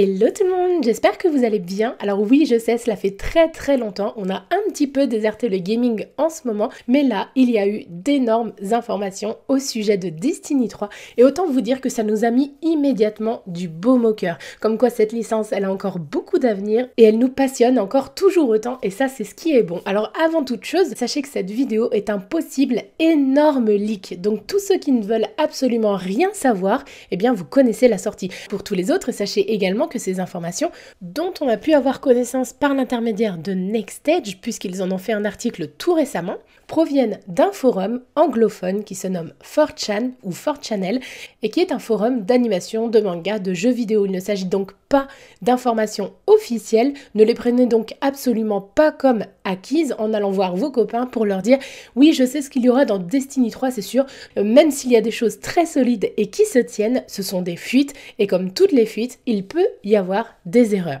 Hello tout le monde, j'espère que vous allez bien. Alors oui, je sais, cela fait très très longtemps, on a un petit peu déserté le gaming en ce moment, mais là, il y a eu d'énormes informations au sujet de Destiny 3 et autant vous dire que ça nous a mis immédiatement du beau au cœur. Comme quoi cette licence, elle a encore beaucoup d'avenir et elle nous passionne encore toujours autant et ça c'est ce qui est bon. Alors avant toute chose, sachez que cette vidéo est un possible énorme leak. Donc tous ceux qui ne veulent absolument rien savoir, eh bien vous connaissez la sortie. Pour tous les autres, sachez également que ces informations dont on a pu avoir connaissance par l'intermédiaire de NextEdge puisqu'ils en ont fait un article tout récemment, proviennent d'un forum anglophone qui se nomme 4chan ou 4channel et qui est un forum d'animation, de manga, de jeux vidéo. Il ne s'agit donc pas d'informations officielles. Ne les prenez donc absolument pas comme acquises en allant voir vos copains pour leur dire oui, je sais ce qu'il y aura dans Destiny 3, c'est sûr. Euh, même s'il y a des choses très solides et qui se tiennent, ce sont des fuites et comme toutes les fuites, il peut y avoir des erreurs.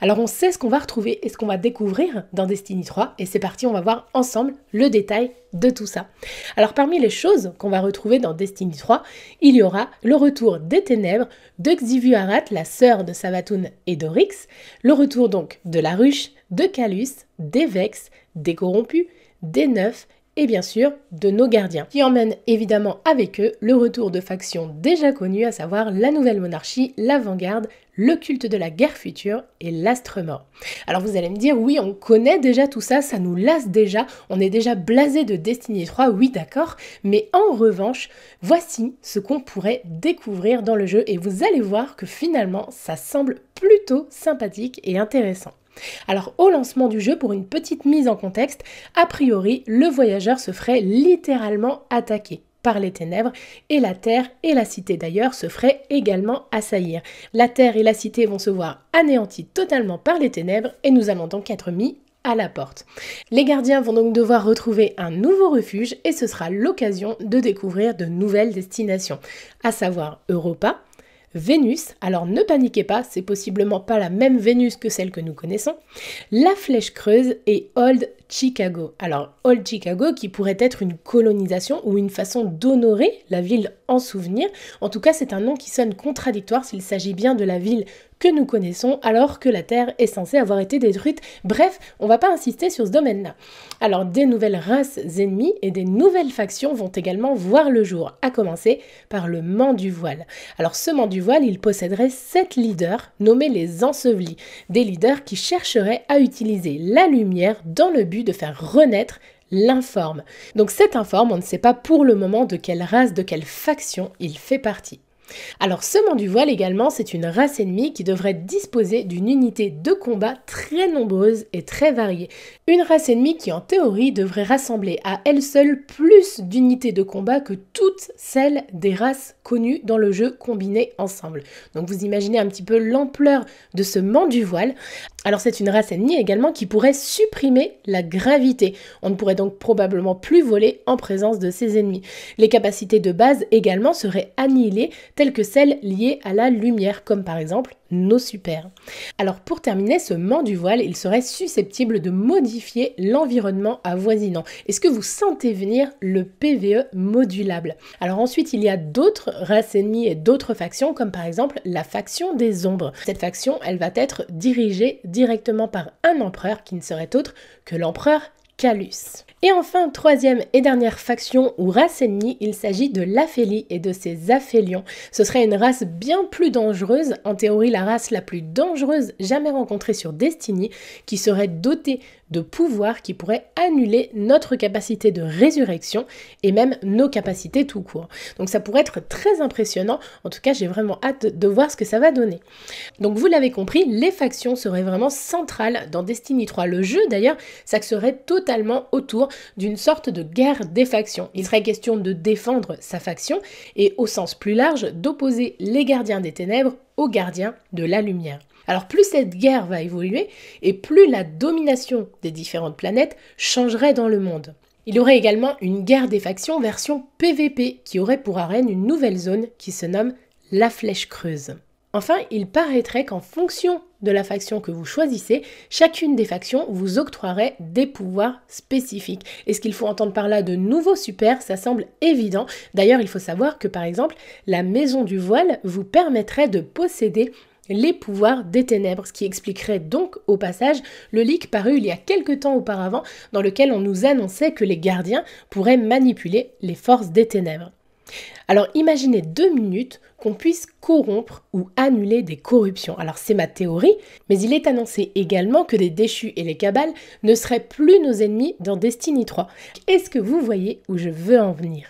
Alors on sait ce qu'on va retrouver et ce qu'on va découvrir dans Destiny 3 et c'est parti, on va voir ensemble le détail de tout ça. Alors parmi les choses qu'on va retrouver dans Destiny 3, il y aura le retour des ténèbres de Arat, la sœur de Savatun et d'Oryx, le retour donc de la ruche, de Calus, des Vex, des corrompus, des neufs et bien sûr de nos gardiens, qui emmènent évidemment avec eux le retour de factions déjà connues, à savoir la Nouvelle Monarchie, l'Avant-Garde, le culte de la guerre future et l'astre mort. Alors vous allez me dire, oui, on connaît déjà tout ça, ça nous lasse déjà, on est déjà blasé de Destiny 3, oui d'accord, mais en revanche, voici ce qu'on pourrait découvrir dans le jeu et vous allez voir que finalement ça semble plutôt sympathique et intéressant. Alors au lancement du jeu, pour une petite mise en contexte, a priori, le voyageur se ferait littéralement attaquer par les ténèbres et la terre et la cité d'ailleurs se feraient également assaillir. La terre et la cité vont se voir anéanties totalement par les ténèbres et nous allons donc être mis à la porte. Les gardiens vont donc devoir retrouver un nouveau refuge et ce sera l'occasion de découvrir de nouvelles destinations, à savoir Europa, Vénus, alors ne paniquez pas, c'est possiblement pas la même Vénus que celle que nous connaissons, la Flèche Creuse et Old Chicago. Alors Old Chicago qui pourrait être une colonisation ou une façon d'honorer la ville en souvenir. En tout cas, c'est un nom qui sonne contradictoire s'il s'agit bien de la ville que nous connaissons alors que la Terre est censée avoir été détruite. Bref, on va pas insister sur ce domaine-là. Alors des nouvelles races ennemies et des nouvelles factions vont également voir le jour, à commencer par le Mans du Voile. Alors ce Mans du Voile, il posséderait sept leaders nommés les Ensevelis, des leaders qui chercheraient à utiliser la lumière dans le but de faire renaître l'informe. Donc cet informe, on ne sait pas pour le moment de quelle race, de quelle faction il fait partie. Alors ce du voile également, c'est une race ennemie qui devrait disposer d'une unité de combat très nombreuse et très variée. Une race ennemie qui en théorie devrait rassembler à elle seule plus d'unités de combat que toutes celles des races connues dans le jeu combinées ensemble. Donc vous imaginez un petit peu l'ampleur de ce du voile. Alors c'est une race ennemie également qui pourrait supprimer la gravité. On ne pourrait donc probablement plus voler en présence de ses ennemis. Les capacités de base également seraient annihilées telles que celles liées à la lumière, comme par exemple nos super. Alors pour terminer, ce ment du voile, il serait susceptible de modifier l'environnement avoisinant. Est-ce que vous sentez venir le PVE modulable Alors ensuite, il y a d'autres races ennemies et d'autres factions, comme par exemple la faction des ombres. Cette faction, elle va être dirigée directement par un empereur qui ne serait autre que l'empereur Calus. Et enfin, troisième et dernière faction ou race ennemie, il s'agit de l'Aphélie et de ses Aphélions. Ce serait une race bien plus dangereuse, en théorie la race la plus dangereuse jamais rencontrée sur Destiny, qui serait dotée de pouvoir qui pourrait annuler notre capacité de résurrection et même nos capacités tout court. Donc ça pourrait être très impressionnant. En tout cas, j'ai vraiment hâte de voir ce que ça va donner. Donc vous l'avez compris, les factions seraient vraiment centrales dans Destiny 3. Le jeu d'ailleurs serait totalement autour d'une sorte de guerre des factions. Il serait question de défendre sa faction et au sens plus large d'opposer les gardiens des ténèbres aux gardiens de la lumière. Alors plus cette guerre va évoluer, et plus la domination des différentes planètes changerait dans le monde. Il y aurait également une guerre des factions version PVP, qui aurait pour arène une nouvelle zone qui se nomme la Flèche Creuse. Enfin, il paraîtrait qu'en fonction de la faction que vous choisissez, chacune des factions vous octroierait des pouvoirs spécifiques. Et ce qu'il faut entendre par là de nouveaux super, ça semble évident. D'ailleurs, il faut savoir que par exemple, la maison du voile vous permettrait de posséder les pouvoirs des ténèbres, ce qui expliquerait donc au passage le leak paru il y a quelque temps auparavant dans lequel on nous annonçait que les gardiens pourraient manipuler les forces des ténèbres. Alors imaginez deux minutes qu'on puisse corrompre ou annuler des corruptions. Alors c'est ma théorie, mais il est annoncé également que les déchus et les cabales ne seraient plus nos ennemis dans Destiny 3. Est-ce que vous voyez où je veux en venir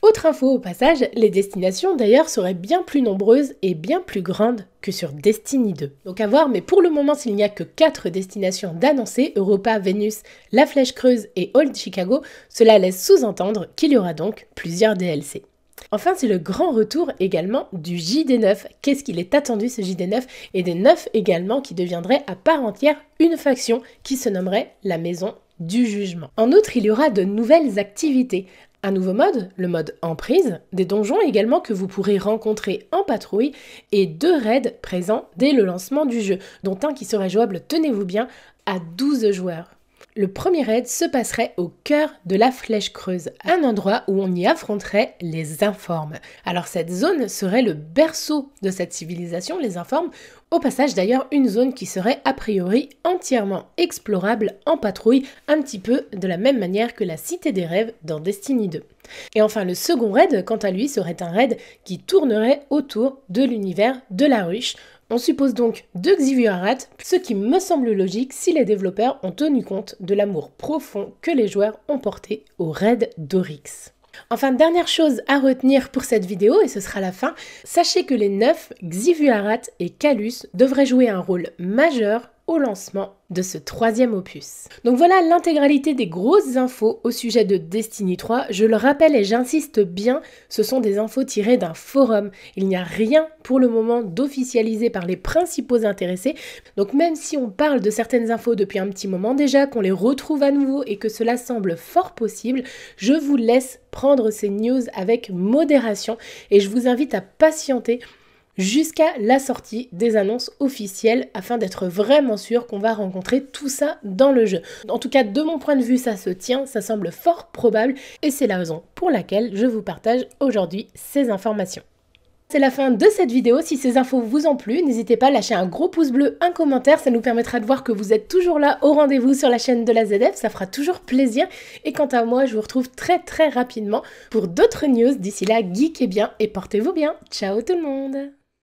autre info au passage, les destinations d'ailleurs seraient bien plus nombreuses et bien plus grandes que sur Destiny 2. Donc à voir, mais pour le moment, s'il n'y a que 4 destinations d'annoncer, Europa, Vénus, La Flèche Creuse et Old Chicago, cela laisse sous-entendre qu'il y aura donc plusieurs DLC. Enfin, c'est le grand retour également du JD9. Qu'est-ce qu'il est attendu ce JD9 et des 9 également qui deviendraient à part entière une faction qui se nommerait la Maison du jugement. En outre, il y aura de nouvelles activités. Un nouveau mode, le mode emprise, des donjons également que vous pourrez rencontrer en patrouille et deux raids présents dès le lancement du jeu, dont un qui serait jouable, tenez-vous bien, à 12 joueurs. Le premier raid se passerait au cœur de la Flèche Creuse, un endroit où on y affronterait les informes. Alors cette zone serait le berceau de cette civilisation, les informes, au passage d'ailleurs, une zone qui serait a priori entièrement explorable en patrouille, un petit peu de la même manière que la Cité des Rêves dans Destiny 2. Et enfin, le second raid, quant à lui, serait un raid qui tournerait autour de l'univers de la ruche. On suppose donc de Xivuarat, ce qui me semble logique si les développeurs ont tenu compte de l'amour profond que les joueurs ont porté au raid d'Orix. Enfin, dernière chose à retenir pour cette vidéo, et ce sera la fin, sachez que les neuf, Xivuarat et Calus devraient jouer un rôle majeur au lancement de ce troisième opus. Donc voilà l'intégralité des grosses infos au sujet de Destiny 3. Je le rappelle et j'insiste bien, ce sont des infos tirées d'un forum. Il n'y a rien pour le moment d'officialisé par les principaux intéressés. Donc même si on parle de certaines infos depuis un petit moment déjà, qu'on les retrouve à nouveau et que cela semble fort possible, je vous laisse prendre ces news avec modération et je vous invite à patienter jusqu'à la sortie des annonces officielles afin d'être vraiment sûr qu'on va rencontrer tout ça dans le jeu. En tout cas, de mon point de vue, ça se tient, ça semble fort probable et c'est la raison pour laquelle je vous partage aujourd'hui ces informations. C'est la fin de cette vidéo. Si ces infos vous ont plu, n'hésitez pas à lâcher un gros pouce bleu, un commentaire. Ça nous permettra de voir que vous êtes toujours là au rendez-vous sur la chaîne de la ZF. Ça fera toujours plaisir. Et quant à moi, je vous retrouve très très rapidement pour d'autres news. D'ici là, geek et bien et portez-vous bien. Ciao tout le monde